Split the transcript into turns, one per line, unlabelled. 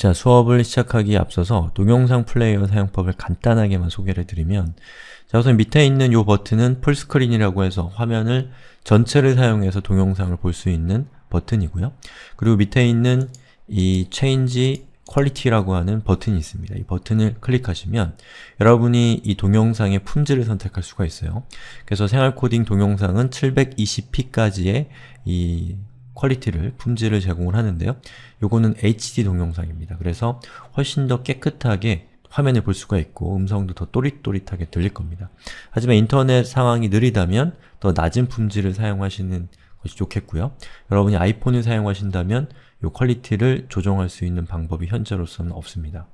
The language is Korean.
자, 수업을 시작하기에 앞서서 동영상 플레이어 사용법을 간단하게만 소개를 드리면 자, 우선 밑에 있는 이 버튼은 풀스크린이라고 해서 화면을 전체를 사용해서 동영상을 볼 수 있는 버튼이고요. 그리고 밑에 있는 이 Change q u a l i t y 라고 하는 버튼이 있습니다. 이 버튼을 클릭하시면 여러분이 이 동영상의 품질을 선택할 수가 있어요. 그래서 생활코딩 동영상은 720p까지의 이 퀄리티를, 품질을 제공을 하는데요 요거는 HD 동영상입니다. 그래서 훨씬 더 깨끗하게 화면을 볼 수가 있고 음성도 더 또릿또릿하게 들릴 겁니다. 하지만 인터넷 상황이 느리다면 더 낮은 품질을 사용하시는 것이 좋겠고요. 여러분이 아이폰을 사용하신다면 이 퀄리티를 조정할 수 있는 방법이 현재로서는 없습니다.